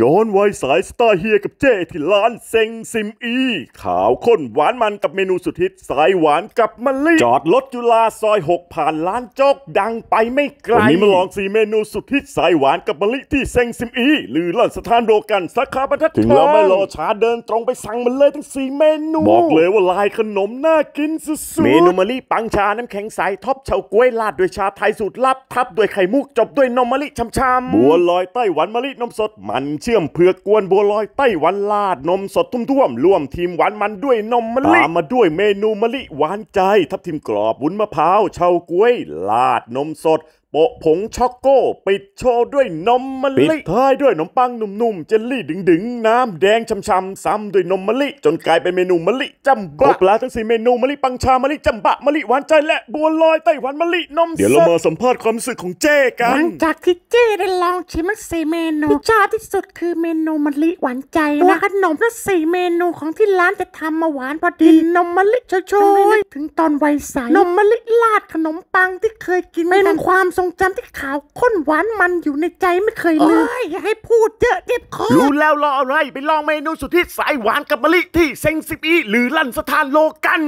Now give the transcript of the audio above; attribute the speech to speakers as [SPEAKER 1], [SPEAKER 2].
[SPEAKER 1] ย้อนวัยสายสตาร์เฮียกับเจที่ร้านเซ็งซิมอี ขาวข้นหวานมันกับเมนูสุดฮิตสายหวานกับมะลิจอดรถจุฬาซอย6ผ่านร้านโจกดังไปไม่ไกลวันนี้มาลองสีเมนูสุดฮิตสายหวานกับมะลิที่เซ็งซิมอีหรือร้านสถานโดกันสาขาบรัทัดถึงแล้วไม่รอช้าเดินตรงไปสั่งมันเลยทั้งสี่เมนูบอกเลยว่าลายขนมน่ากินสุดๆเมนูมะลิปังชาน้ำแข็งใสท็อปเฉาก๊วยราดด้วยชาไทยสูตรลับทับด้วยไข่มุกจบด้วยนมมะลิช่ำๆบัวลอยไต้หวันมะลินมสดมันเชื่อมเผือกกวนบัวลอยไต้หวันลาดนมสดทุ่มๆร่วมทีมหวานมันด้วยนมมะลิตามมาด้วยเมนูมะลิ หวานใจ ทับทิมกรอบบุ้นมะพร้าวเฉาก้วยลาดนมสดะผงช็อกโก้ปิดโชว์ด้วยนมมะลิปิดท้ายด้วยขนมปังนุ่มๆเจลลี่ดึงๆ น้ำแดงช้ำๆซ้ำด้วยนมมะลิ จนกลายเป็นเมนูมะลิจัมบะครบแล้วทั้งสี่เมนูมะลิปังชามะลิจัมบะมะลิหวานใจ และบัวลอยไต้หวันมะลินมเดี๋ยวเรามาสัมภาษณ์ความรู้สึกของเจ้กัหลันง
[SPEAKER 2] จากที่เจ้ได้ลองชิม้สี่เมนูชอบที่สุดคือเมนูมะลิหวานใจนะขนมทั้งสี่เมนูของที่ร้านจะทำมาหวานพอดีนมมะลิโชยๆถึงตอนวัยใสนมมะลิราดขนมปังที่เคยกินเป็นความทรงงจำที่ขาวข้นหวานมันอยู่ในใจไม่เคยลืมอย่าให้พูดเยอะเก็บคอรู้แล้วรออะไร ไปลองเมนูสุดที่สายหวานกับมะลิที่เซ็งสิบอีหรือลั่นส
[SPEAKER 1] ถานโลกัน